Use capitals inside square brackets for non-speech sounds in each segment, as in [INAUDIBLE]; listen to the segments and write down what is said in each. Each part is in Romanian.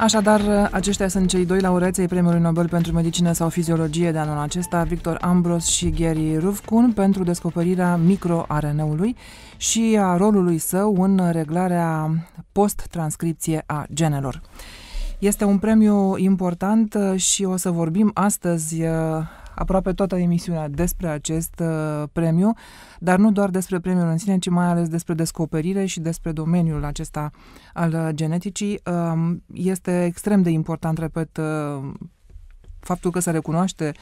Așadar, aceștia sunt cei doi laureți ai Premiului Nobel pentru Medicină sau Fiziologie de anul acesta, Victor Ambros și Gary Rufkun, pentru descoperirea microARN-ului și a rolului său în reglarea post-transcripție a genelor. Este un premiu important și o să vorbim astăzi aproape toată emisiunea despre acest uh, premiu, dar nu doar despre premiul în sine, ci mai ales despre descoperire și despre domeniul acesta al uh, geneticii. Uh, este extrem de important, repet, uh, faptul că se recunoaște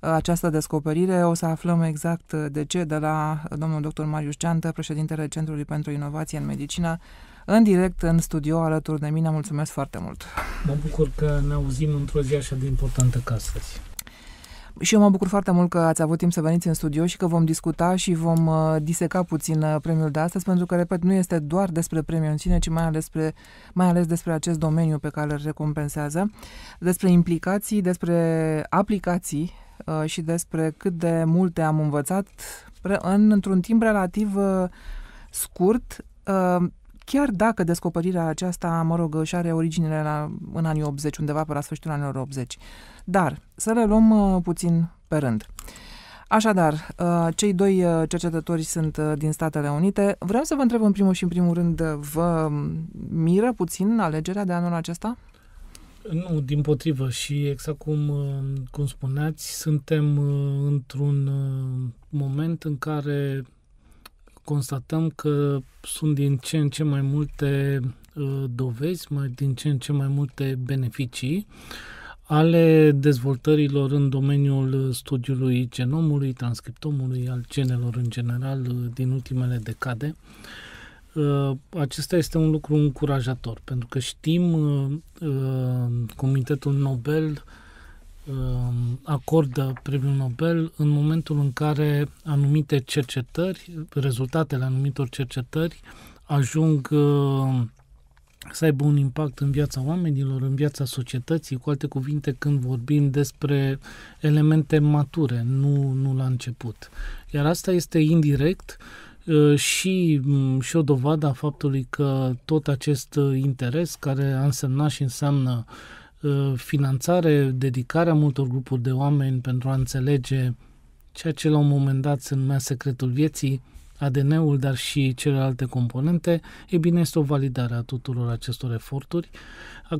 uh, această descoperire. O să aflăm exact uh, de ce de la domnul dr. Marius Ceantă, președintele Centrului pentru Inovație în Medicină, în direct în studio alături de mine. Mulțumesc foarte mult! Mă bucur că ne auzim într-o zi așa de importantă ca astăzi. Și eu mă bucur foarte mult că ați avut timp să veniți în studio și că vom discuta și vom uh, diseca puțin uh, premiul de astăzi, pentru că, repet, nu este doar despre premiul în sine, ci mai ales, despre, mai ales despre acest domeniu pe care îl recompensează, despre implicații, despre aplicații uh, și despre cât de multe am învățat în, într-un timp relativ scurt chiar dacă descoperirea aceasta, mă rog, își are originele la, în anii 80, undeva pe la sfârșitul anilor 80. Dar să le luăm uh, puțin pe rând. Așadar, uh, cei doi uh, cercetători sunt uh, din Statele Unite. Vreau să vă întreb în primul și în primul rând, uh, vă miră puțin alegerea de anul acesta? Nu, din potrivă și exact cum, uh, cum spuneați, suntem într-un moment în care constatăm că sunt din ce în ce mai multe uh, dovezi, mai din ce în ce mai multe beneficii ale dezvoltărilor în domeniul studiului genomului, transcriptomului, al genelor în general uh, din ultimele decade. Uh, acesta este un lucru încurajator, pentru că știm Comitetul Nobel Um, acordă premiul Nobel în momentul în care anumite cercetări, rezultatele anumitor cercetări ajung um, să aibă un impact în viața oamenilor, în viața societății, cu alte cuvinte, când vorbim despre elemente mature, nu, nu la început. Iar asta este indirect uh, și, mm, și o dovadă a faptului că tot acest interes care a însemnat și înseamnă uh, Uh, finanțare, dedicarea multor grupuri de oameni pentru a înțelege ceea ce la un moment dat se numea secretul vieții, ADN-ul, dar și celelalte componente, e bine, este o validare a tuturor acestor eforturi.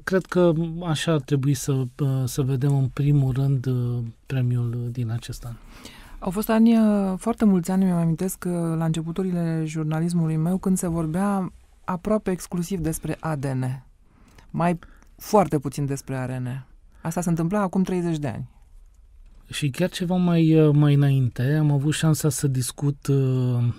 Cred că așa ar trebui să, uh, să vedem în primul rând uh, premiul din acest an. Au fost ani, foarte mulți ani, mi-am amintesc, la începuturile jurnalismului meu, când se vorbea aproape exclusiv despre ADN. Mai foarte puțin despre ARN. Asta se întâmpla acum 30 de ani. Și chiar ceva mai, uh, mai înainte, am avut șansa să discut uh,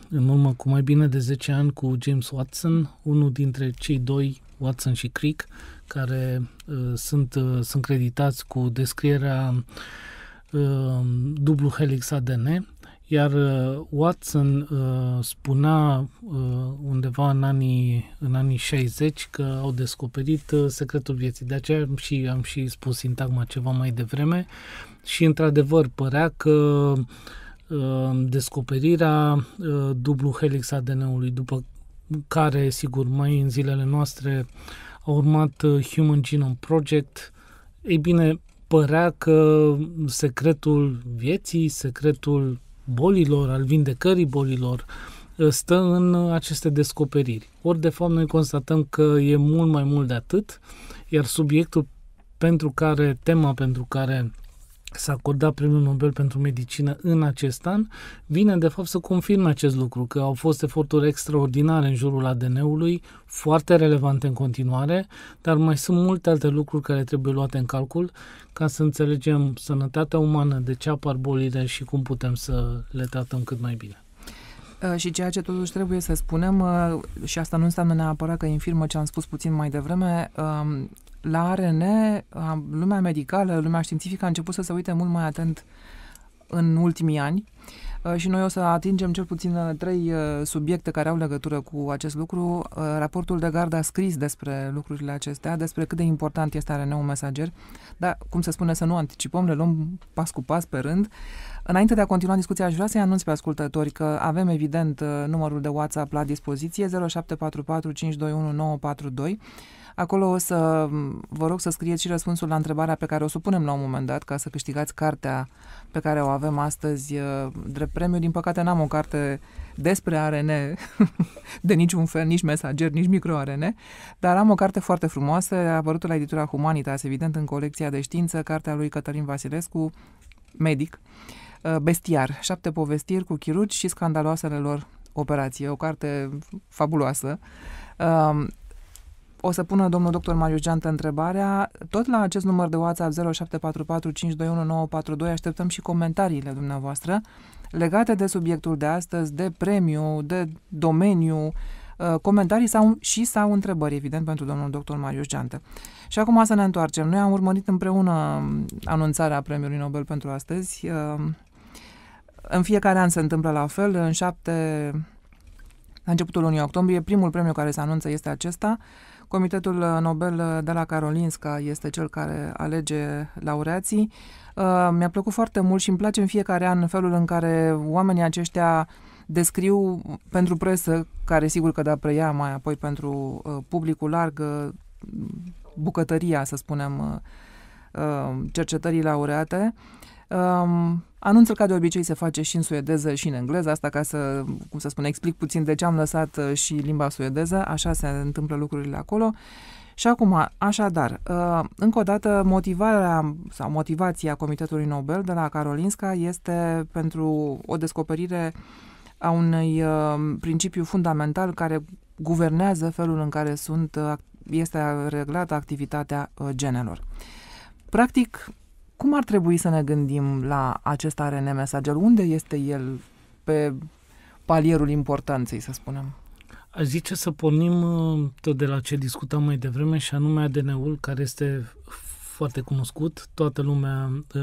în urmă cu mai bine de 10 ani cu James Watson, unul dintre cei doi, Watson și Crick, care uh, sunt, uh, sunt creditați cu descrierea uh, dublu helix ADN iar uh, Watson uh, spunea uh, undeva în anii, în anii 60 că au descoperit uh, secretul vieții. De aceea am și, am și spus sintagma ceva mai devreme și într-adevăr părea că uh, descoperirea uh, dublu helix ADN-ului, după care, sigur, mai în zilele noastre a urmat uh, Human Genome Project, ei bine, părea că secretul vieții, secretul bolilor, al vindecării bolilor, ă, stă în aceste descoperiri. Ori, de fapt, noi constatăm că e mult mai mult de atât, iar subiectul pentru care, tema pentru care s-a acordat premiul Nobel pentru medicină în acest an, vine de fapt să confirme acest lucru, că au fost eforturi extraordinare în jurul ADN-ului, foarte relevante în continuare, dar mai sunt multe alte lucruri care trebuie luate în calcul ca să înțelegem sănătatea umană, de ce apar bolile și cum putem să le tratăm cât mai bine. Uh, și ceea ce totuși trebuie să spunem, uh, și asta nu înseamnă neapărat că infirmă ce am spus puțin mai devreme, um, la ARN, uh, lumea medicală, lumea științifică a început să se uite mult mai atent în ultimii ani și noi o să atingem cel puțin trei subiecte care au legătură cu acest lucru. Raportul de gardă a scris despre lucrurile acestea, despre cât de important este ARN-ul mesager, dar, cum se spune, să nu anticipăm, le luăm pas cu pas pe rând. Înainte de a continua discuția, aș vrea să-i anunț pe ascultători că avem, evident, uh, numărul de WhatsApp la dispoziție, 0744 521 942. Acolo o să vă rog să scrieți și răspunsul la întrebarea pe care o supunem la un moment dat ca să câștigați cartea pe care o avem astăzi uh, drept premiu. Din păcate n-am o carte despre ARN [LAUGHS] de niciun fel, nici mesager, nici micro-ARN, dar am o carte foarte frumoasă, a apărută la editura Humanitas, evident, în colecția de știință, cartea lui Cătălin Vasilescu, medic, Uh, bestiar, șapte povestiri cu chirurgi și scandaloasele lor operații. O carte fabuloasă. Um, o să pună domnul doctor Mariu Geantă întrebarea. Tot la acest număr de WhatsApp 0744 așteptăm și comentariile dumneavoastră legate de subiectul de astăzi, de premiu, de domeniu, uh, comentarii sau, și sau întrebări, evident, pentru domnul doctor Marius Geantă. Și acum să ne întoarcem. Noi am urmărit împreună um, anunțarea premiului Nobel pentru astăzi. Uh, în fiecare an se întâmplă la fel, în șapte, la începutul lunii octombrie, primul premiu care se anunță este acesta. Comitetul Nobel de la Carolinska este cel care alege laureații. Uh, mi-a plăcut foarte mult și îmi place în fiecare an felul în care oamenii aceștia descriu pentru presă, care sigur că da preia mai apoi pentru uh, publicul larg, uh, bucătăria, să spunem, cercetării laureate. Um, Anunțul ca de obicei se face și în suedeză și în engleză, asta ca să, cum să spun, explic puțin de ce am lăsat uh, și limba suedeză, așa se întâmplă lucrurile acolo. Și acum, așadar, uh, încă o dată, motivarea sau motivația Comitetului Nobel de la Karolinska este pentru o descoperire a unui uh, principiu fundamental care guvernează felul în care sunt, este reglată activitatea genelor. Practic, cum ar trebui să ne gândim la acest ARN mesager? Unde este el pe palierul importanței, să spunem? Aș zice să pornim uh, tot de la ce discutam mai devreme și anume ADN-ul, care este foarte cunoscut. Toată lumea uh,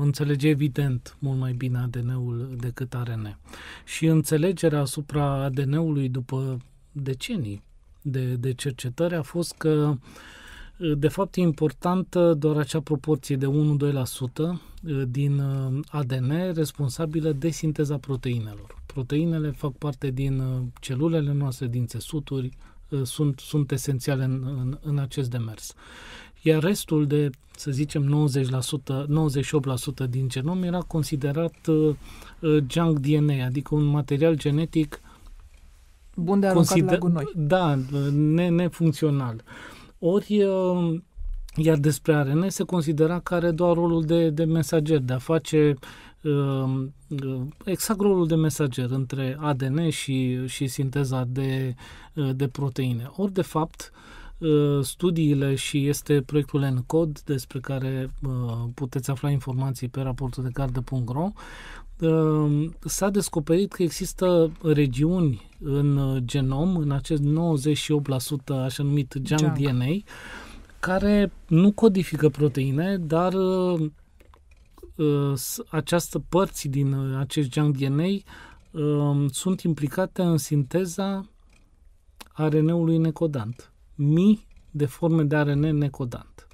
înțelege evident mult mai bine ADN-ul decât ARN. Și înțelegerea asupra ADN-ului după decenii de, de cercetări a fost că uh, de fapt, e importantă doar acea proporție de 1-2% uh, din uh, ADN responsabilă de sinteza proteinelor. Proteinele fac parte din uh, celulele noastre, din țesuturi, sunt, sunt esențiale în, în, în acest demers. Iar restul de, să zicem, 90%, 98% din genom era considerat junk DNA, adică un material genetic bun de aruncat consider- la gunoi. Da, ne, nefuncțional. Ne ori um, iar despre ARN se considera că are doar rolul de, de mesager, de a face um, uh, exact rolul de mesager între ADN și, și sinteza de, uh, de proteine. Ori, de fapt, uh, studiile și este proiectul Encode despre care puteți afla informații pe raportul de carte.ro Ehm, s-a descoperit că există regiuni în uh, genom, în acest 98% așa numit junk, junk DNA, care nu codifică proteine, dar uh, uh, această părți din acest junk DNA ehm, sunt implicate în sinteza ARN-ului necodant, mii de forme de ARN necodant.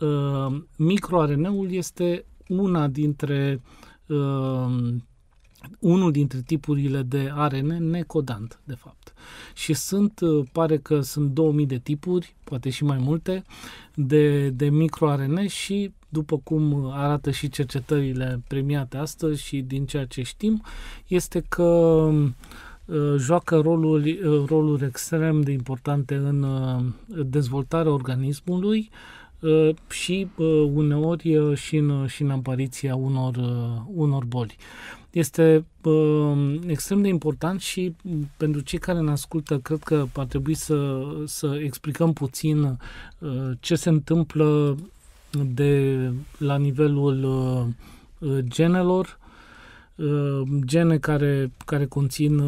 Ehm, MicroARN-ul este una dintre uh, uh, unul dintre tipurile de ARN necodant, de fapt. Și sunt, uh, pare că sunt 2000 de tipuri, poate și mai multe, de, de microARN și după cum arată și cercetările premiate astăzi și din ceea ce știm, este că um, uh, joacă roluri, uh, roluri extrem de importante în dezvoltarea organismului, Ă, și ă, uneori și în, și în apariția unor, ă, unor boli. Este extrem de important și pentru cei care ne ascultă, cred că ar trebui să, să explicăm puțin ce se întâmplă de la nivelul genelor, gene care, care conțin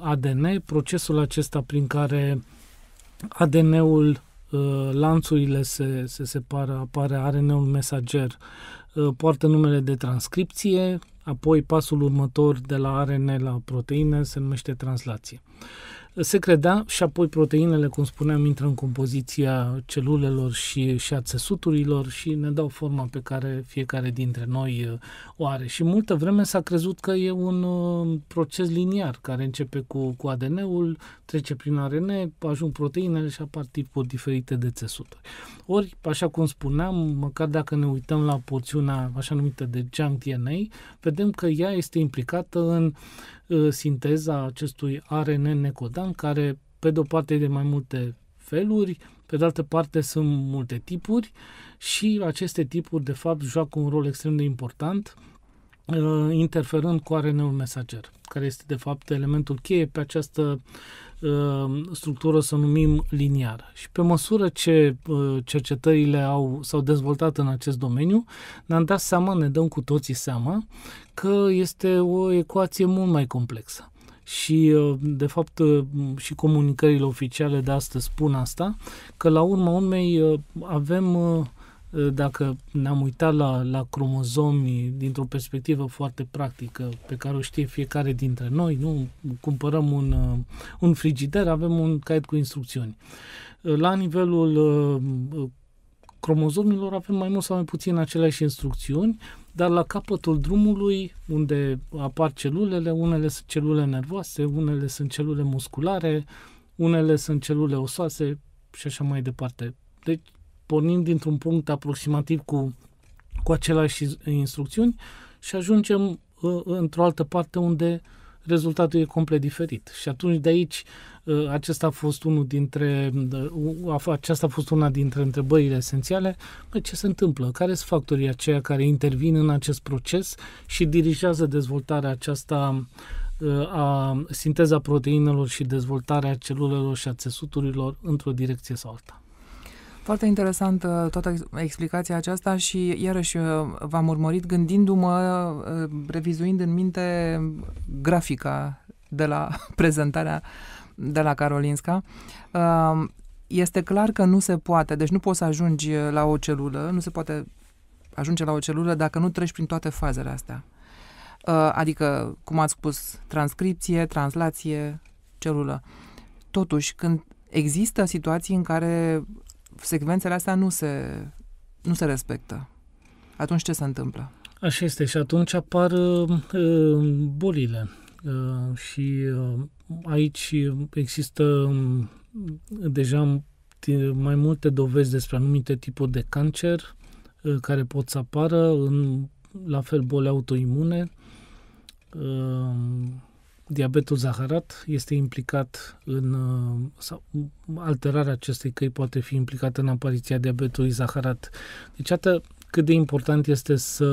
ADN, procesul acesta prin care ADN-ul Uh, lanțurile se, se separă, apare ARN-ul mesager, uh, poartă numele de transcripție, apoi pasul următor de la ARN la proteine se numește translație se credea și apoi proteinele, cum spuneam, intră în compoziția celulelor și, și a țesuturilor și ne dau forma pe care fiecare dintre noi uh, o are. Și multă vreme s-a crezut că e un uh, proces liniar care începe cu, cu ADN-ul, trece prin ARN, ajung proteinele și apar tipuri diferite de țesuturi. Ori, așa cum spuneam, măcar dacă ne uităm la porțiunea așa numită de junk DNA, vedem că ea este implicată în uh, Uh, sinteza acestui ARN necodan, care pe de o parte e de mai multe feluri, pe de altă parte sunt multe tipuri și aceste tipuri de fapt joacă un rol extrem de important uh, interferând cu ARN-ul mesager, care este de fapt elementul cheie pe această Uh, structură să numim liniară. Și pe măsură ce uh, cercetările au, s-au dezvoltat în acest domeniu, ne-am dat seama, ne dăm cu toții seama, că este o ecuație mult mai complexă și uh, de fapt și comunicările oficiale de astăzi spun asta, că la urma urmei avem Eh, dacă ne-am uitat la, la cromozomi dintr-o perspectivă foarte practică, pe care o știe fiecare dintre noi, nu? Cumpărăm un, eh, un frigider, avem un caiet cu instrucțiuni. Eh, la nivelul cromozomilor avem mai mult sau mai puțin aceleași instrucțiuni, dar la capătul drumului, unde apar celulele, unele sunt celule nervoase, unele sunt celule musculare, unele sunt celule osoase și așa mai departe. Deci pornim dintr-un punct aproximativ cu, cu aceleași instrucțiuni și ajungem uh, într-o altă parte unde rezultatul e complet diferit. Și atunci de aici uh, acesta a fost unul dintre uh, aceasta a fost una dintre întrebările esențiale, bă, ce se întâmplă? Care sunt factorii aceia care intervin în acest proces și dirigează dezvoltarea aceasta a sinteza proteinelor și dezvoltarea celulelor și a țesuturilor într-o direcție sau alta. Foarte interesantă toată explicația aceasta și iarăși uh, v-am urmărit gândindu-mă, uh, revizuind în minte grafica de la [LAUGHS] prezentarea de la Carolinska. Uh, este clar că nu se poate, deci nu poți să ajungi la o celulă, nu se poate ajunge la o celulă dacă nu treci prin toate fazele astea. Adică, cum ați spus, transcripție, translație, celulă. Totuși, când există situații în care secvențele astea nu se, nu se respectă. Atunci ce se întâmplă? Așa este și atunci apar uh, uh bolile uh, și uh, aici există uh, deja mai multe dovezi despre anumite tipuri de cancer uh, care pot să apară, în, la fel boli autoimune, uh, diabetul zaharat este implicat în uh, sau alterarea acestei căi poate fi implicată în apariția diabetului zaharat. Deci atât cât de important este să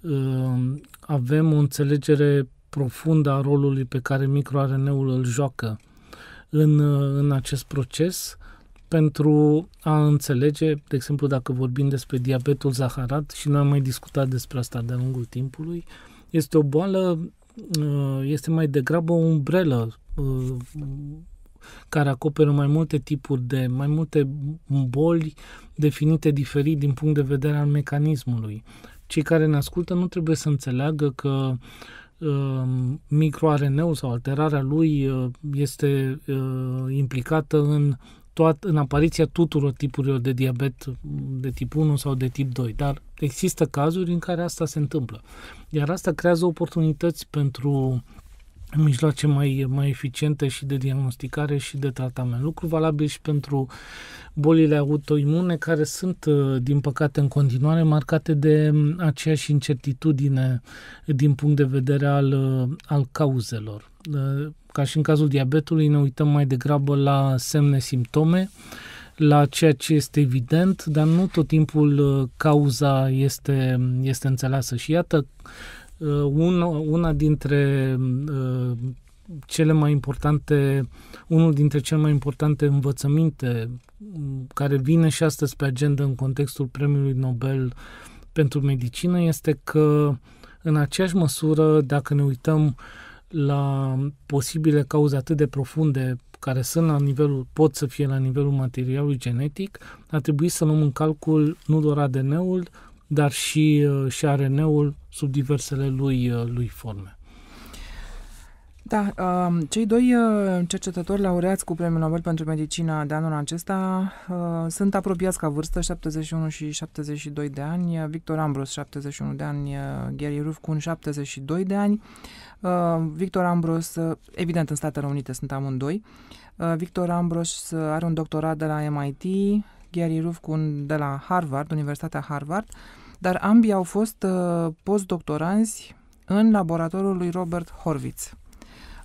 uh, avem o înțelegere profundă a rolului pe care microRNA-ul îl joacă în, uh, în acest proces pentru a înțelege, de exemplu, dacă vorbim despre diabetul zaharat și nu am mai discutat despre asta de-a lungul timpului, este o boală Uh, este mai degrabă o umbrelă uh, care acoperă mai multe tipuri de, mai multe boli definite diferit din punct de vedere al mecanismului. Cei care ne ascultă nu trebuie să înțeleagă că uh, sau alterarea lui uh, este implicată în toat, în apariția tuturor tipurilor de diabet de tip 1 sau de tip 2, dar Există cazuri în care asta se întâmplă. Iar asta creează oportunități pentru mijloace mai, mai eficiente și de diagnosticare și de tratament. Lucru valabil și pentru bolile autoimune care sunt, uh, din păcate, în continuare marcate de mm, aceeași incertitudine din punct de vedere al, uh, al cauzelor. Uh, ca și în cazul diabetului, ne uităm mai degrabă la semne, simptome, uh, la ceea ce este evident, dar nu tot timpul uh, cauza este, este înțeleasă. Și iată, uh, una, una dintre uh, cele mai importante, unul dintre cele mai importante învățăminte mm, care vine și astăzi pe agenda în contextul Premiului Nobel pentru Medicină este că în aceeași măsură, dacă ne uităm la posibile cauze atât de profunde care sunt la nivelul, pot să fie la nivelul materialului genetic, a trebuit să luăm în calcul nu doar ADN-ul, dar și, uh, și ARN-ul sub diversele lui, uh, lui forme. Da, um, cei doi uh, cercetători laureați cu premiul Nobel pentru medicină de anul acesta uh, sunt apropiați ca vârstă, 71 și 72 de ani, Victor Ambros 71 de ani, uh, Gary Rufkun 72 de ani, Victor Ambros, evident în Statele Unite sunt amândoi, Victor Ambros are un doctorat de la MIT, Gary un de la Harvard, Universitatea Harvard, dar ambii au fost postdoctoranzi în laboratorul lui Robert Horvitz.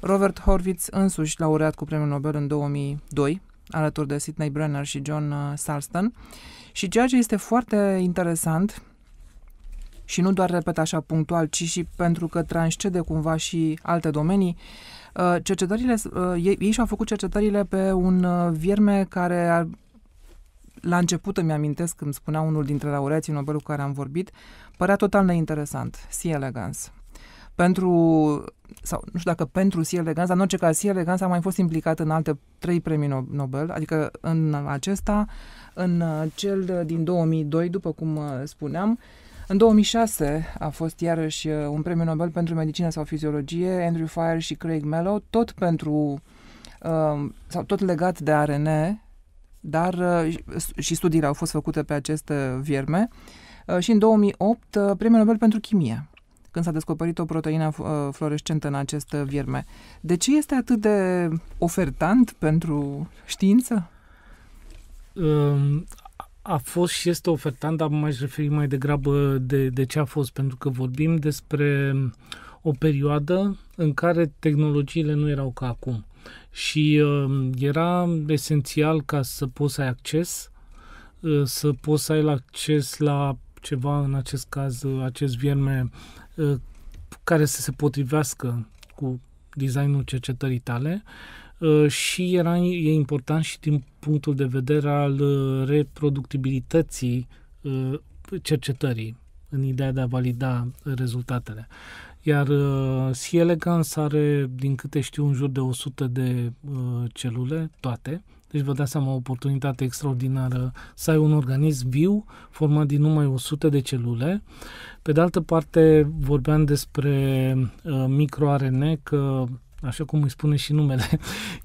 Robert Horvitz, însuși laureat cu premiul Nobel în 2002, alături de Sidney Brenner și John uh, Sarston. Și ceea ce este foarte interesant, și nu doar repet așa punctual, ci și pentru că transcede cumva și alte domenii, uh, cercetările, uh, ei, ei și-au făcut cercetările pe un vierme care ar, la început îmi amintesc, îmi spunea unul dintre laureații Nobelul cu care am vorbit, părea total neinteresant, si elegans pentru, sau nu știu dacă pentru C. elegans, dar în orice caz C. elegans a mai fost implicat în alte trei premii Nobel, adică în acesta, în uh, cel din 2002, după cum uh, spuneam, în 2006 a fost iarăși uh, un premiu Nobel pentru medicină sau fiziologie, Andrew Fire și Craig Mello, tot pentru, sau tot legat de ARN, dar și studiile au fost făcute pe aceste vierme. Și în 2008, premiul Nobel pentru chimie când s-a descoperit o proteină uh, fluorescentă în acest vierme. De ce este atât de ofertant pentru știință? Ehm, a fost și este ofertant, dar m-aș referi mai degrabă de, de ce a fost, pentru că vorbim despre o perioadă în care tehnologiile nu erau ca acum și uh, era esențial ca să poți să ai acces, uh, să poți să ai acces la ceva, în acest caz, acest vierme Uh, care să se potrivească cu designul cercetării tale uh, și era e important și din punctul de vedere al uh, reproductibilității cercetării în ideea de a valida rezultatele. Iar C. elegans are, din câte știu, în jur de 100 de celule, toate, deci vă dați seama, o oportunitate extraordinară să ai un organism viu format din numai 100 de celule. Pe de altă parte, vorbeam despre uh, microRNA, că așa cum îi spune și numele, [LAUGHS]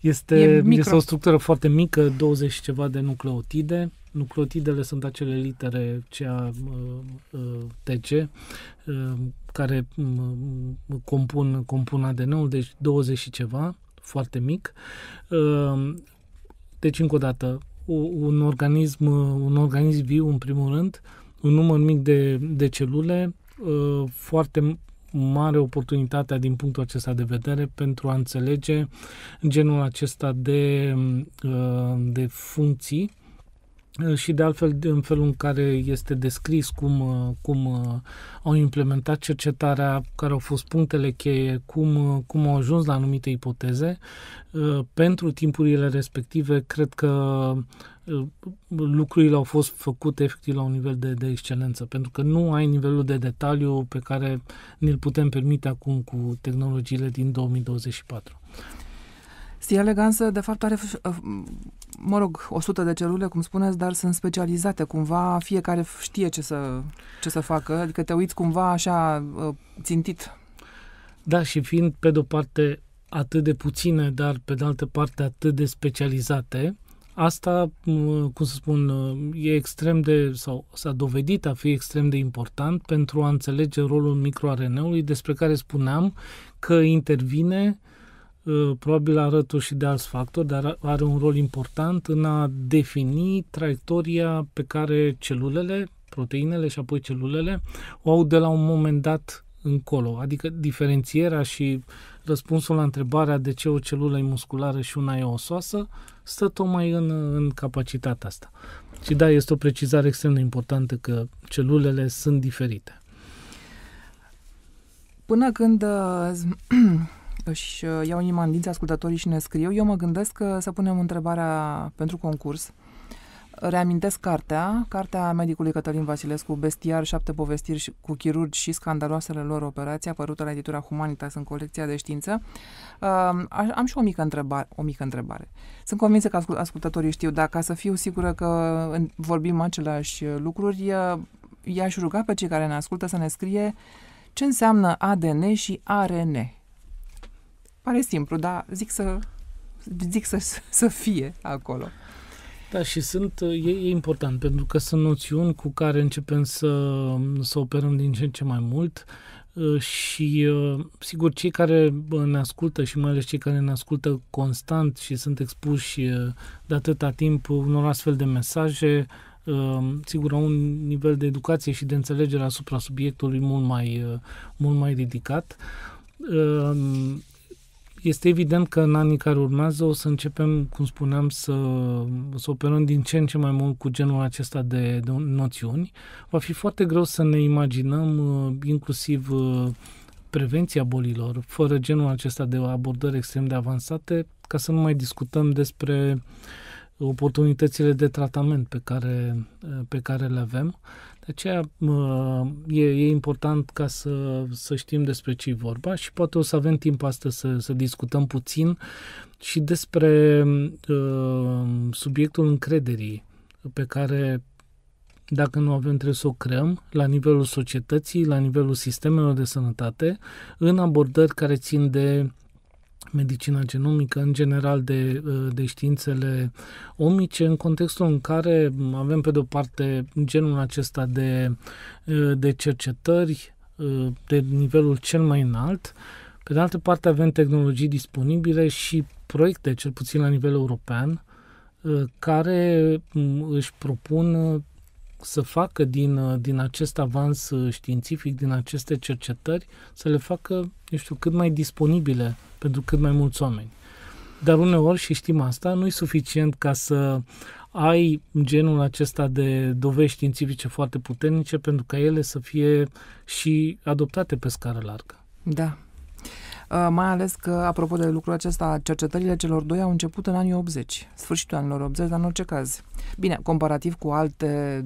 este, este o structură foarte mică, 20 și ceva de nucleotide. Nucleotidele sunt acele litere cea uh, uh TG, uh, care uh, compun, compun ADN-ul, deci 20 și ceva, foarte mic. Uh, deci, încă o dată, un organism, uh, un organism viu, în primul rând, un număr mic de, de celule, uh, foarte mare oportunitatea din punctul acesta de vedere pentru a înțelege genul acesta de, uh, de funcții Eh, și de altfel în felul în care este descris cum, eh, cum eh, au implementat cercetarea, care au fost punctele cheie, cum, cum au ajuns la anumite ipoteze, pentru timpurile respective, cred că lucrurile au fost făcute efectiv la un nivel de, de excelență, pentru că nu ai nivelul de detaliu pe care ne-l putem permite acum cu tehnologiile din 2024. Stia eleganță, de fapt, are mă rog, 100 de celule, cum spuneți, dar sunt specializate cumva, fiecare știe ce să, ce să facă, adică te uiți cumva așa uh, țintit. Da, și fiind pe de-o parte atât de puține, dar pe de altă parte atât de specializate, asta, uh, cum să spun, uh, e extrem de, sau s-a dovedit a fi extrem de important pentru a înțelege rolul microRNA-ului despre care spuneam că intervine uh, Ă, probabil arăt și de alți factori, dar are un rol important în a defini traiectoria pe care celulele, proteinele și apoi celulele o au de la un moment dat încolo. Adică diferențierea și răspunsul la întrebarea de ce o celulă e musculară și una e osoasă stă tocmai în, în capacitatea asta. Și da, este o precizare extrem de importantă că celulele sunt diferite. Până când uh, [CLEARS THROAT] își ă, uh, iau inima în dinți ascultătorii și ne scriu. Eu mă gândesc că să punem întrebarea pentru concurs. Reamintesc cartea, cartea medicului Cătălin Vasilescu, Bestiar, șapte povestiri cu chirurgi și scandaloasele lor operații, apărută la editura Humanitas în colecția de știință. Uh, am și o mică, întrebare, o mică întrebare. Sunt convinsă că ascultătorii știu, dar ca să fiu sigură că vorbim aceleași lucruri, ă, i-aș ruga pe cei care ne ascultă să ne scrie ce înseamnă ADN și ARN. Pare simplu, dar zic să, zic să, să fie acolo. Da, și sunt, e, e important, pentru că sunt noțiuni cu care începem să, să operăm din ce în ce mai mult ă, și, ă, sigur, cei care ne ascultă și mai ales cei care ne ascultă constant și sunt expuși ă, de atâta timp unor astfel de mesaje, sigur, au un nivel de educație și de înțelegere asupra subiectului mult mai, mult mai ridicat este evident că în anii care urmează o să începem, cum spuneam, să, să operăm din ce în ce mai mult cu genul acesta de, de noțiuni. Va fi foarte greu să ne imaginăm uh, inclusiv uh, prevenția bolilor, fără genul acesta de abordări extrem de avansate, ca să nu mai discutăm despre oportunitățile de tratament pe care, uh, pe care le avem de aceea e, e important ca să, să știm despre ce vorba și poate o să avem timp astăzi să, să discutăm puțin și despre uh, subiectul încrederii pe care dacă nu avem, trebuie să o creăm la nivelul societății, la nivelul sistemelor de sănătate, în abordări care țin de medicina genomică, în general de, de științele omice, în contextul în care avem, pe de-o parte, genul acesta de, de cercetări de nivelul cel mai înalt, pe de altă parte avem tehnologii disponibile și proiecte, cel puțin la nivel european, care își propun să facă din, uh, din acest avans uh, științific, din aceste cercetări, să le facă, eu știu, cât mai disponibile pentru cât mai mulți oameni. Dar uneori, și știm asta, nu e suficient ca să ai genul acesta de dovești științifice foarte puternice pentru ca ele să fie și adoptate pe scară largă. Da, Uh, mai ales că, apropo de lucrul acesta, cercetările celor doi au început în anii 80, sfârșitul anilor 80, dar în orice caz. Bine, comparativ cu alte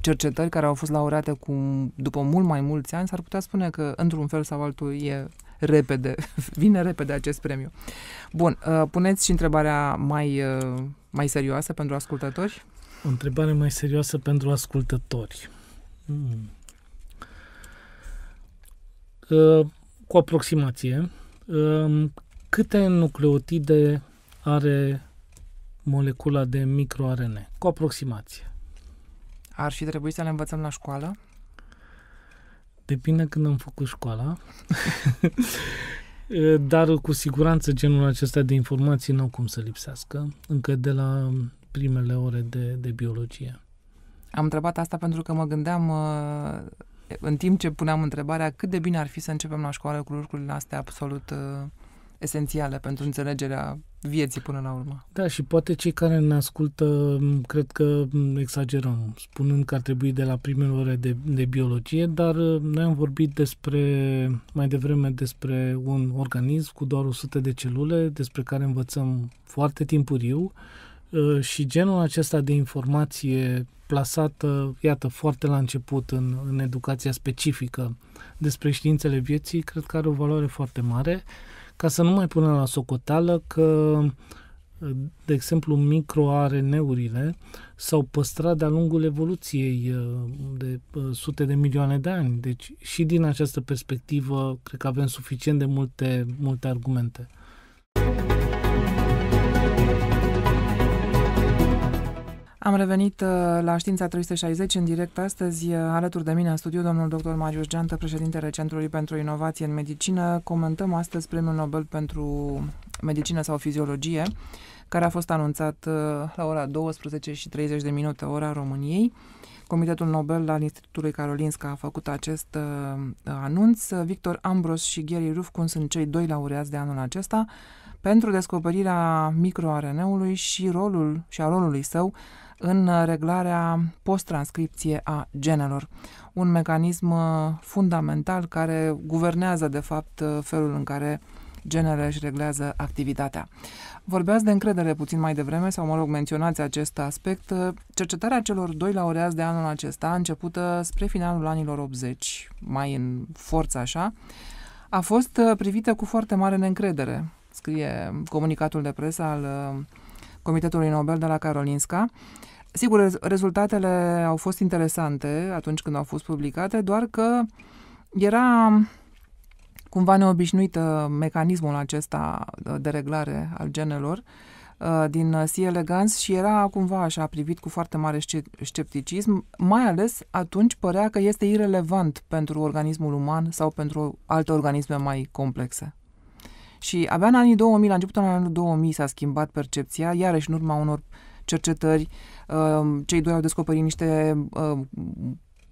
cercetări care au fost laureate cu, după mult mai mulți ani, s-ar putea spune că, într-un fel sau altul, e repede, [LAUGHS] vine repede acest premiu. Bun, uh, puneți și întrebarea mai, uh, mai serioasă pentru ascultători. O întrebare mai serioasă pentru ascultători. Hmm cu aproximație, um, câte nucleotide are molecula de microRNA? Cu aproximație. Ar și trebui să le învățăm la școală? Depinde când am făcut școala. [LAUGHS] Dar cu siguranță genul acesta de informații nu au cum să lipsească încă de la primele ore de, de biologie. Am întrebat asta pentru că mă gândeam uh, în timp ce puneam întrebarea cât de bine ar fi să începem la școală cu lucrurile astea absolut uh, esențiale pentru înțelegerea vieții până la urmă. Da, și poate cei care ne ascultă cred că exagerăm, spunând că ar trebui de la primele ore de, de biologie, dar uh, noi am vorbit despre, mai devreme despre un organism cu doar 100 de celule, despre care învățăm foarte timpuriu, uh, Ă, și genul acesta de informație plasată, iată, foarte la început în, în educația specifică despre științele vieții, cred că are o valoare foarte mare, ca să nu mai punem la socoteală că, ă, de exemplu, microARN-urile s-au păstrat de-a lungul evoluției ă, de sute de milioane de ani. Deci, și din această perspectivă, cred că avem suficient de multe, multe argumente. Thank you Am revenit uh, la Știința 360 în direct astăzi. Uh, alături de mine în studiu domnul dr. Marius Geantă, președintele Centrului pentru Inovație în Medicină. Comentăm astăzi Premiul Nobel pentru Medicină sau Fiziologie, care a fost anunțat uh, la ora 12 și 30 de minute, ora României. Comitetul Nobel al Institutului Carolinsca a făcut acest anunț. Victor Ambros și Gary Rufkun sunt cei doi laureați de anul acesta pentru descoperirea microareneului ului și rolul și a rolului său în reglarea post-transcripție a genelor, un mecanism uh, fundamental care guvernează, de fapt, uh, felul în care genele își reglează activitatea. Vorbeați de încredere puțin mai devreme, sau mă rog, menționați acest aspect. Uh, cercetarea celor doi laureați de anul acesta, începută spre finalul anilor 80, mai în forță așa, a fost privită cu foarte mare neîncredere, scrie comunicatul de presă al Comitetului Nobel de la Karolinska. Uh, Sigur, rezultatele au fost interesante atunci când au fost publicate, doar că era cumva neobișnuită mecanismul acesta de reglare al genelor uh, din C. elegans și era cumva așa privit cu foarte mare scepticism, mai ales atunci părea că este irelevant pentru organismul uman sau pentru alte organisme mai complexe. Și abia în anii 2000, la începutul anului 2000 s-a schimbat percepția, iarăși în urma unor uh, cercetări. Um, cei doi au descoperit niște um,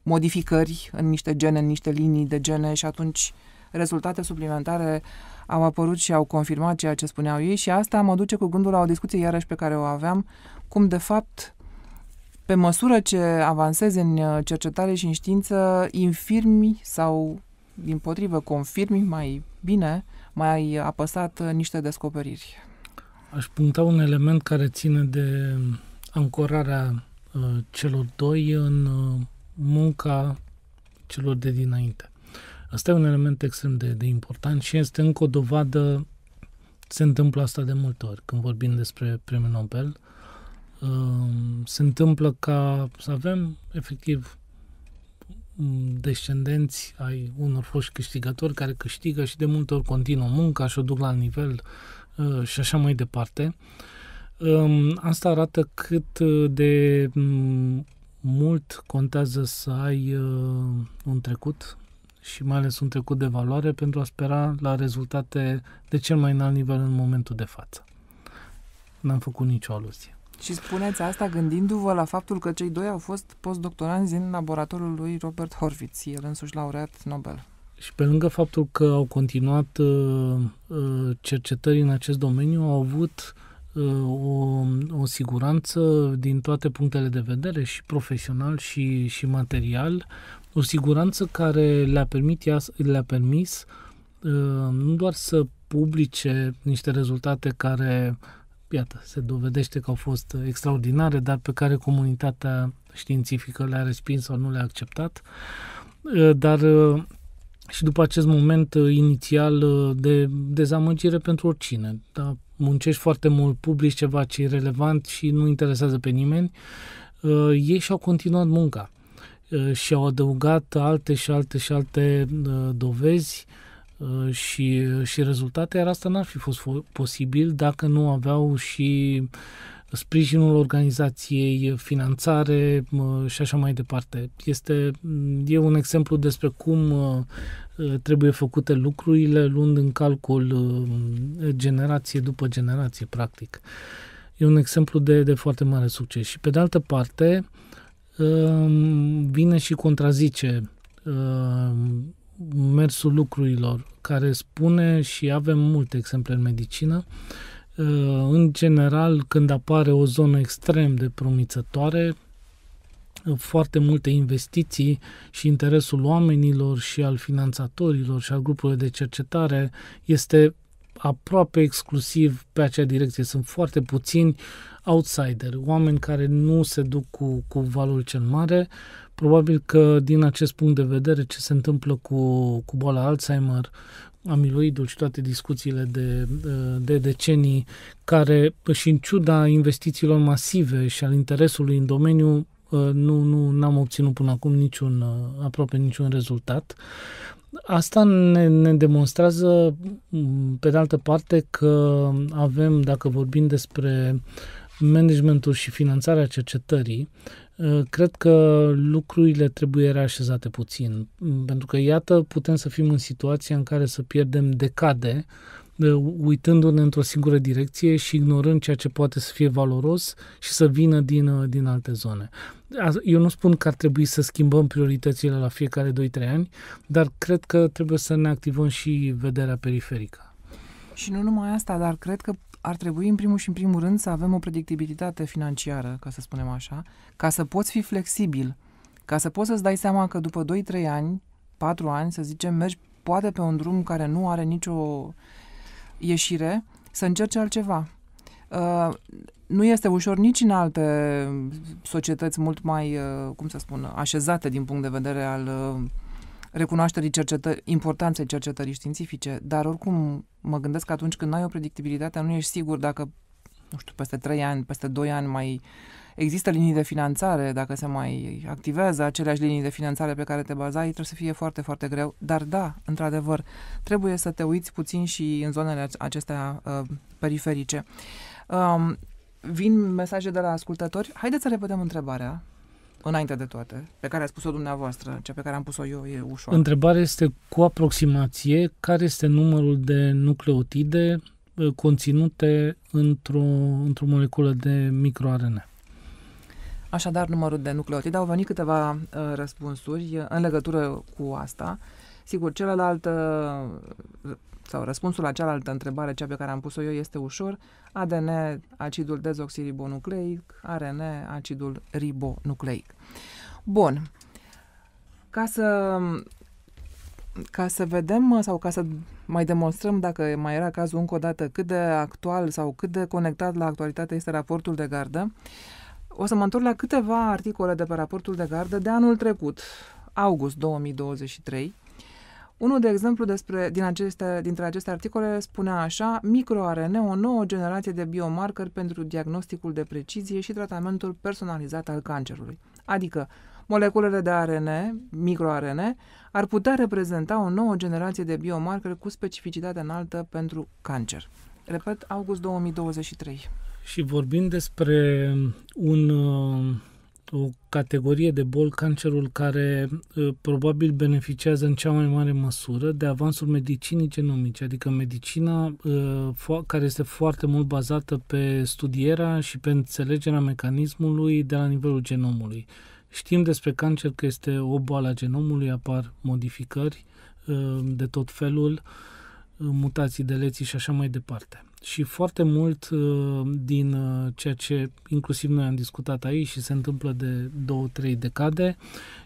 modificări în niște gene, în niște linii de gene și atunci rezultate suplimentare au apărut și au confirmat ceea ce spuneau ei și asta mă duce cu gândul la o discuție iarăși pe care o aveam, cum de fapt pe măsură ce avansezi în uh, cercetare și în știință, infirmi sau, din potrivă, confirmi mai bine, mai apăsat uh, niște descoperiri. Aș puncta un element care ține de uh, ancorarea uh, celor doi în uh, munca celor de dinainte. Asta e un element extrem de, de important și este încă o dovadă, se întâmplă asta de multe ori când vorbim despre premiul Nobel, uh, se întâmplă ca să avem efectiv descendenți ai unor foști câștigători care câștigă și de multe ori continuă munca și o duc la nivel uh, Uh, și așa mai departe. Um, asta arată cât uh, de mm, mult contează să ai uh, un trecut și mai ales un trecut de valoare pentru a spera la rezultate de cel mai înalt nivel în momentul de față. N-am făcut nicio aluzie. Și spuneți asta gândindu-vă la faptul că cei doi au fost postdoctoranți în laboratorul lui Robert Horvitz, el însuși laureat Nobel. Și pe lângă faptul că au continuat uh, uh, cercetări în acest domeniu, au avut uh, o, o siguranță din toate punctele de vedere, și profesional și, și material, o siguranță care le-a, permis, le-a permis nu doar să publice niște rezultate care, iată, se dovedește că au fost extraordinare, dar pe care comunitatea științifică le-a respins sau nu le-a acceptat, dar și după acest moment uh, inițial uh, de dezamăgire pentru oricine. Da? Muncești foarte mult, publici ceva ce e relevant și nu interesează pe nimeni, uh, ei și-au continuat munca uh, și au adăugat alte și alte și alte uh, dovezi uh, și, uh, și rezultate, iar asta n-ar fi fost posibil dacă nu aveau și uh, sprijinul organizației, finanțare și așa mai departe. Este e un exemplu despre cum ă, trebuie făcute lucrurile luând în calcul ă, generație după generație, practic. E un exemplu de, de foarte mare succes. Și pe de altă parte, ă, vine și contrazice mersul lucrurilor, care spune, și avem multe exemple în medicină, în general, când apare o zonă extrem de promițătoare, foarte multe investiții și interesul oamenilor și al finanțatorilor și al grupurilor de cercetare este aproape exclusiv pe acea direcție. Sunt foarte puțini outsider, oameni care nu se duc cu, cu valul cel mare. Probabil că din acest punct de vedere ce se întâmplă cu, cu boala Alzheimer, amiloidul și toate discuțiile de, de decenii care, și în ciuda investițiilor masive și al interesului în domeniu, nu, nu n-am obținut până acum niciun, aproape niciun rezultat. Asta ne, ne demonstrează, pe de altă parte, că avem, dacă vorbim despre uh, managementul și finanțarea cercetării, uh, cred că lucrurile trebuie reașezate puțin, mm, pentru că, iată, putem să fim în situația în care să pierdem decade uh, uitându-ne într-o singură direcție și ignorând ceea ce poate să fie valoros și să vină din, uh, din alte zone. Eu nu spun că ar trebui să schimbăm prioritățile la fiecare 2-3 ani, dar cred că trebuie să ne activăm și vederea periferică. Și nu numai asta, dar cred că ar trebui, în primul și în primul rând, să avem o predictibilitate financiară, ca să spunem așa, ca să poți fi flexibil, ca să poți să-ți dai seama că după 2-3 ani, 4 ani, să zicem, mergi poate pe un drum care nu are nicio ieșire, să încerci altceva. Uh, nu este ușor nici în alte societăți mult mai, uh, cum să spun, așezate din punct de vedere al uh, recunoașterii cercetă- importanței cercetării științifice, dar oricum mă gândesc că atunci când ai o predictibilitate, nu ești sigur dacă, nu știu, peste 3 ani, peste 2 ani mai există linii de finanțare, dacă se mai activează aceleași linii de finanțare pe care te bazai, trebuie să fie foarte, foarte greu. Dar da, într-adevăr, trebuie să te uiți puțin și în zonele acestea uh, periferice. Um, vin mesaje de la ascultători. Haideți să repetăm întrebarea înainte de toate, pe care a spus-o dumneavoastră, cea pe care am pus-o eu e ușoară. Întrebarea este cu aproximație care este numărul de nucleotide uh, conținute într-o, într-o moleculă de microRNA. Așadar, numărul de nucleotide. Au venit câteva uh, răspunsuri în legătură cu asta. Sigur, celălalt uh, sau răspunsul la cealaltă întrebare, cea pe care am pus-o eu, este ușor. ADN, acidul dezoxiribonucleic, ARN, acidul ribonucleic. Bun. Ca să ca să vedem sau ca să mai demonstrăm dacă mai era cazul încă o dată cât de actual sau cât de conectat la actualitate este raportul de gardă, o să mă întorc la câteva articole de pe raportul de gardă de anul trecut, august 2023, unul, de exemplu, despre, din aceste, dintre aceste articole spunea așa microRNA, o nouă generație de biomarker pentru diagnosticul de precizie și tratamentul personalizat al cancerului. Adică, moleculele de ARN, microRNA, ar putea reprezenta o nouă generație de biomarker cu specificitate înaltă pentru cancer. Repet, august 2023. Și vorbim despre un uh, o categorie de bol cancerul care uh, probabil beneficiază în cea mai mare măsură de avansul medicinii genomice, adică medicina uh, care este foarte mult bazată pe studierea și pe înțelegerea mecanismului de la nivelul genomului. Știm despre cancer că este o boală a genomului, apar modificări uh, de tot felul, mutații de leții și așa mai departe și foarte mult uh, din uh, ceea ce inclusiv noi am discutat aici și se întâmplă de două, trei decade,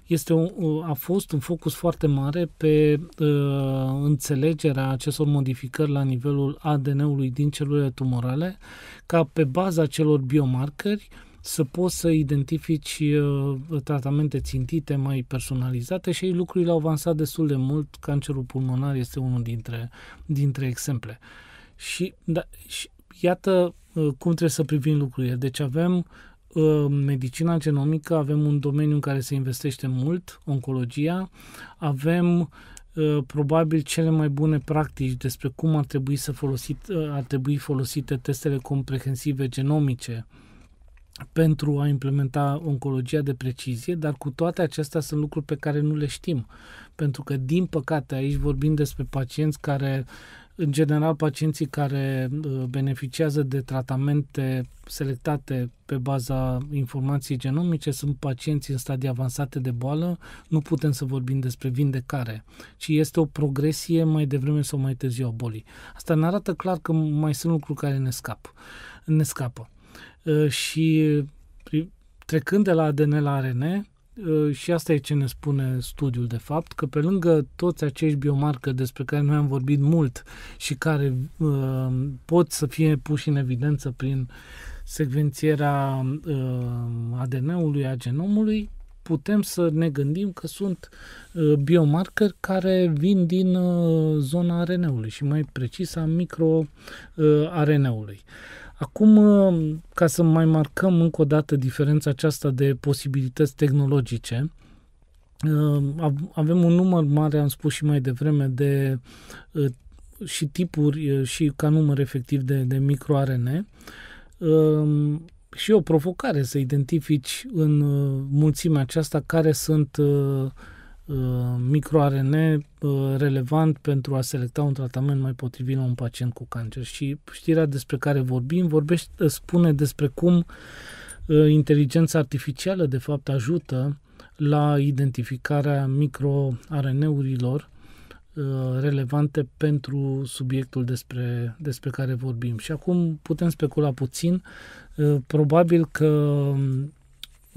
este un, uh, a fost un focus foarte mare pe uh, înțelegerea acestor modificări la nivelul ADN-ului din celulele tumorale, ca pe baza celor biomarcări să poți să identifici uh, tratamente țintite mai personalizate și lucrurile au avansat destul de mult, cancerul pulmonar este unul dintre, dintre exemple. Uh, și, da, și iată uh, cum trebuie să privim lucrurile. Deci avem uh, medicina genomică, avem un domeniu în care se investește mult, oncologia, avem uh, probabil cele mai bune practici despre cum ar trebui, să folosit, ar trebui folosite testele comprehensive genomice pentru a implementa oncologia de precizie, dar cu toate acestea sunt lucruri pe care nu le știm. Pentru că, din păcate, aici vorbim despre pacienți care uh, în general, pacienții care uh, beneficiază de tratamente selectate pe baza informației genomice sunt pacienți în stadii avansate de boală, nu putem să vorbim despre vindecare, ci este o progresie mai devreme sau mai târziu a bolii. Asta ne arată clar că mai sunt lucruri care ne, scap, ne scapă. Uh, și uh, trecând de la ADN la ARN, Ă, și asta e ce ne spune studiul de fapt, că pe lângă toți acești biomarcă despre care noi am vorbit mult și care uh, pot să fie puși în evidență prin secvențierea uh, ă, ADN-ului, a genomului, putem să ne gândim că sunt uh, biomarcări care vin din uh, zona ARN-ului și mai precis a arn ului Uh, Acum, um, ca să mai marcăm încă o dată diferența aceasta de posibilități tehnologice, um, avem un număr mare, am spus și mai devreme, de uh, și tipuri uh, și ca număr efectiv de, de microRN um, și o provocare să identifici în uh, mulțimea aceasta care sunt uh, Uh, microRN uh, relevant pentru a selecta un tratament mai potrivit la un pacient cu cancer. Și știrea despre care vorbim vorbește, uh, spune despre cum inteligența artificială de fapt ajută la identificarea microRN-urilor relevante pentru subiectul despre, despre care vorbim. Și acum putem specula puțin. Probabil că um,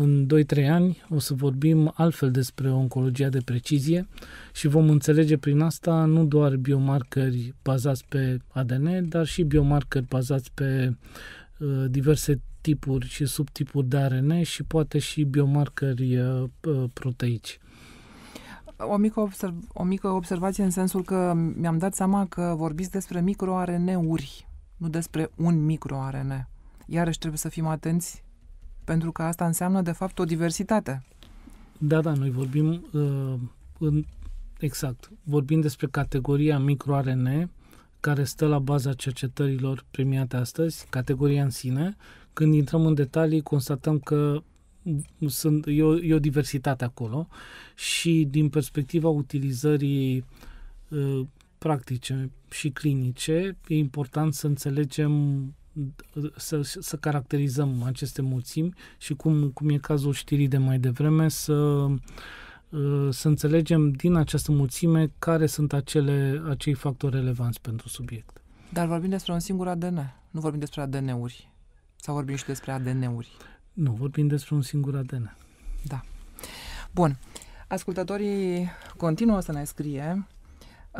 în 2-3 ani o să vorbim altfel despre oncologia de precizie și vom înțelege prin asta nu doar biomarcări bazați pe ADN, dar și biomarcări bazați pe uh, diverse tipuri și subtipuri de ARN și poate și biomarcări uh, proteici. O mică, observ- o mică observație în sensul că mi-am dat seama că vorbiți despre microarene uri nu despre un microRN. Iarăși trebuie să fim atenți pentru că asta înseamnă, de fapt, o diversitate. Da, da, noi vorbim uh, în, exact. Vorbim despre categoria microRNA, care stă la baza cercetărilor premiate astăzi, categoria în sine. Când intrăm în detalii, constatăm că sunt, e, o, e o diversitate acolo și din perspectiva utilizării uh, practice și clinice, e important să înțelegem să, să caracterizăm aceste mulțimi și cum, cum e cazul știrii de mai devreme, să, uh, să înțelegem din această mulțime care sunt acele, acei factori relevanți pentru subiect. Dar vorbim despre un singur ADN, nu vorbim despre ADN-uri. Sau vorbim și despre ADN-uri? Nu, vorbim despre un singur ADN. Da. Bun. Ascultătorii continuă să ne scrie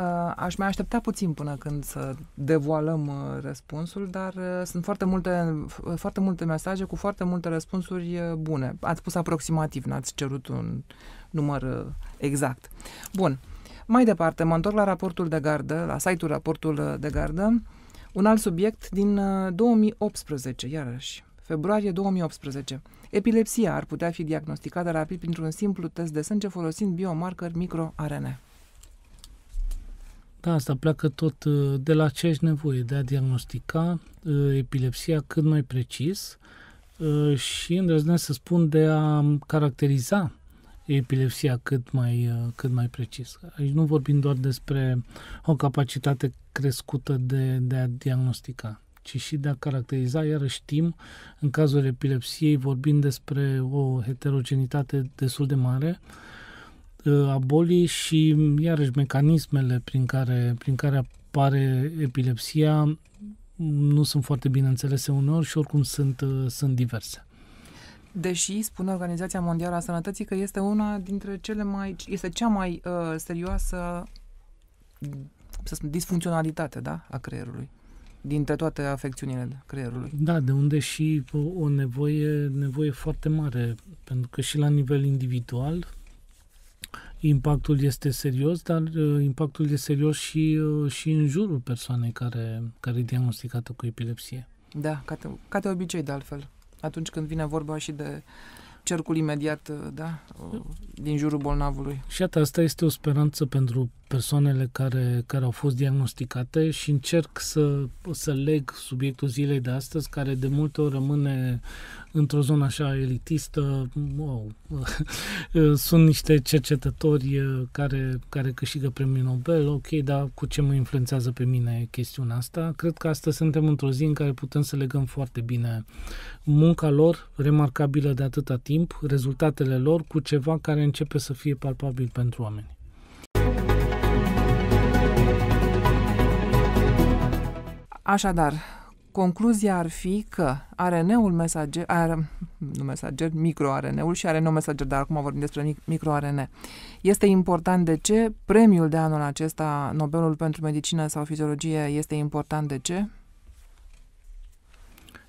Uh, aș mai aștepta puțin până când să devoalăm uh, răspunsul, dar uh, sunt foarte multe, foarte multe mesaje cu foarte multe răspunsuri bune. Ați spus aproximativ, n-ați cerut un număr exact. Bun. Mai departe, mă întorc la raportul de gardă, la site-ul raportul de gardă. Un alt subiect din 2018, iarăși, februarie 2018. Epilepsia ar putea fi diagnosticată rapid printr-un simplu test de sânge folosind biomarcări microRNA. Da, asta pleacă tot uh, de la aceeași nevoie de a diagnostica uh, epilepsia cât mai precis uh, și îndrăznesc să spun de a caracteriza epilepsia cât mai, cât mai precis. Aici nu vorbim doar despre o capacitate crescută de, de a diagnostica, ci și de a caracteriza, iar știm, în cazul epilepsiei, vorbim despre o heterogenitate destul de mare, Uh, a bolii și, mm, iarăși, mecanismele prin care, prin care apare epilepsia mm, nu sunt foarte bine înțelese uneori și oricum sunt, uh, sunt diverse. Deși spune Organizația Mondială a Sănătății că este una dintre cele mai este cea mai uh, serioasă să spun, disfuncționalitate, da, a creierului dintre toate afecțiunile creierului. Da, de unde și o, o nevoie, nevoie foarte mare, pentru că și la nivel individual impactul este serios, dar uh, impactul este serios și, uh, și în jurul persoanei care, care e diagnosticată cu epilepsie. Da, ca, de, ca de obicei, de altfel. Atunci când vine vorba și de cercul imediat, uh, da, uh, din jurul bolnavului. Și iată, asta este o speranță pentru persoanele care, care au fost diagnosticate și încerc să, să leg subiectul zilei de astăzi, care de multe ori rămâne într-o zonă așa elitistă. Wow. [LAUGHS] Sunt niște cercetători eh, care, care câștigă premiul Nobel, ok, dar cu ce mă influențează pe mine chestiunea asta? Cred că astăzi suntem într-o zi în care putem să legăm foarte bine munca lor, remarcabilă de atâta timp, rezultatele lor, cu ceva care începe să fie palpabil pentru oameni. Așadar, concluzia ar fi că ARN-ul mesager, ar, nu mesager, micro ul și ARN-ul mesager, dar acum vorbim despre microARN. Este important de ce? Premiul de anul acesta, Nobelul pentru Medicină sau Fiziologie, este important de ce?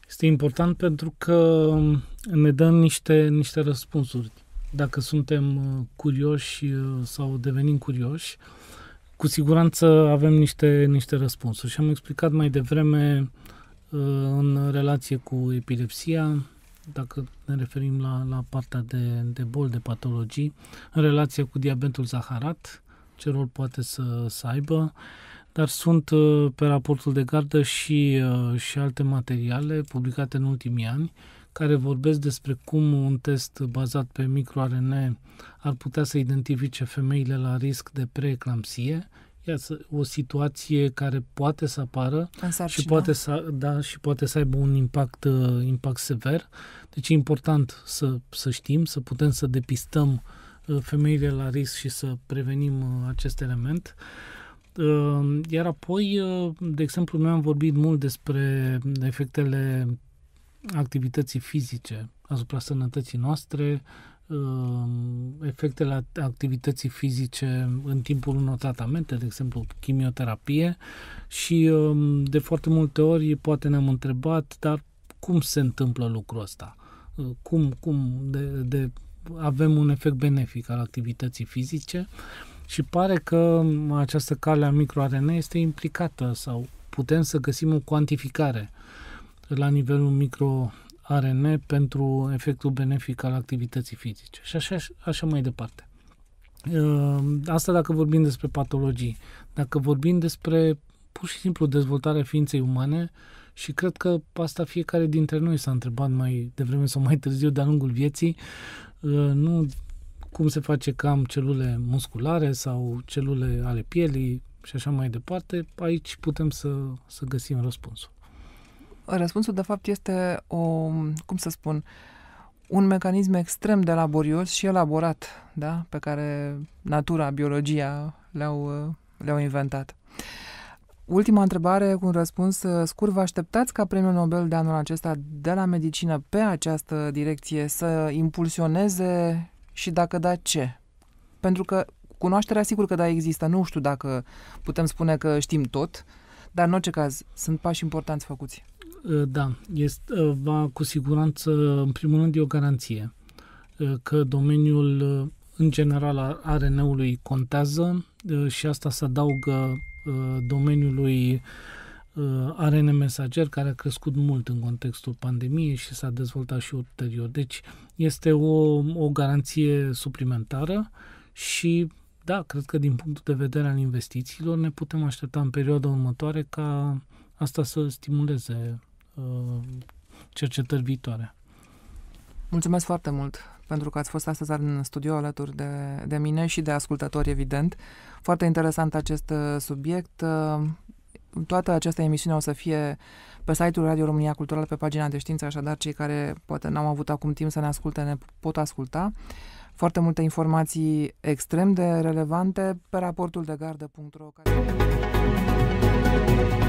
Este important pentru că um, ne dă niște, niște răspunsuri. Dacă suntem uh, curioși uh, sau devenim curioși, uh, cu siguranță avem niște, niște răspunsuri și am explicat mai devreme uh, în relație cu epilepsia, dacă ne referim la, la partea de, de bol de patologii, în relație cu diabetul zaharat, ce rol poate să, să aibă, dar sunt uh, pe raportul de gardă și, uh, și alte materiale publicate în ultimii ani care vorbesc despre cum un test bazat pe microRNA ar putea să identifice femeile la risc de preeclampsie. Iată, o situație care poate să apară și poate da. să, da, și poate să aibă un impact, uh, impact sever. Deci e important să, să știm, să putem să depistăm uh, femeile la risc și să prevenim uh, acest element. Iar apoi, de exemplu, noi am vorbit mult despre efectele activității fizice asupra sănătății noastre, um, efectele activității fizice în timpul unor tratamente, de exemplu chimioterapie și um, de foarte multe ori poate ne-am întrebat, dar cum se întâmplă lucrul ăsta? Cum, cum de, de avem un efect benefic al activității fizice și pare că această cale a microRNA este implicată sau putem să găsim o cuantificare la nivelul micro ARN pentru efectul benefic al activității fizice și așa, așa mai departe. Uh, asta dacă vorbim despre patologii. Dacă vorbim despre pur și simplu dezvoltarea ființei umane și cred că asta fiecare dintre noi s-a întrebat mai devreme sau mai târziu de-a lungul vieții, uh, nu cum se face că am celule musculare sau celule ale pielii și așa mai departe, aici putem să, să găsim răspunsul. Răspunsul, de fapt, este o, cum să spun, un mecanism extrem de laborios și elaborat, da? pe care natura, biologia le-au, le-au inventat. Ultima întrebare cu un răspuns scurt. Vă așteptați ca premiul Nobel de anul acesta de la medicină pe această direcție să impulsioneze și dacă da, ce? Pentru că cunoașterea sigur că da există. Nu știu dacă putem spune că știm tot, dar în orice caz sunt pași importanți făcuți. Ă, da, este, ă, va cu siguranță, în primul rând, e o garanție ă, că domeniul, în general, al ARN-ului contează și asta se adaugă domeniului ARN mesager, care a crescut mult în contextul pandemiei și s-a dezvoltat și ulterior. Deci este o, o garanție suplimentară și da, cred că din punctul de vedere al investițiilor ne putem aștepta în perioada următoare ca asta să stimuleze Uh, cercetări viitoare. Mulțumesc foarte mult pentru că ați fost astăzi în studio alături de, de mine și de ascultători, evident. Foarte interesant acest uh, subiect. Uh, toată această emisiune o să fie pe site-ul Radio România Cultural, pe pagina de știință, așadar cei care poate n-au avut acum timp să ne asculte, ne pot asculta. Foarte multe informații extrem de relevante pe raportul de gardă.ro. Care...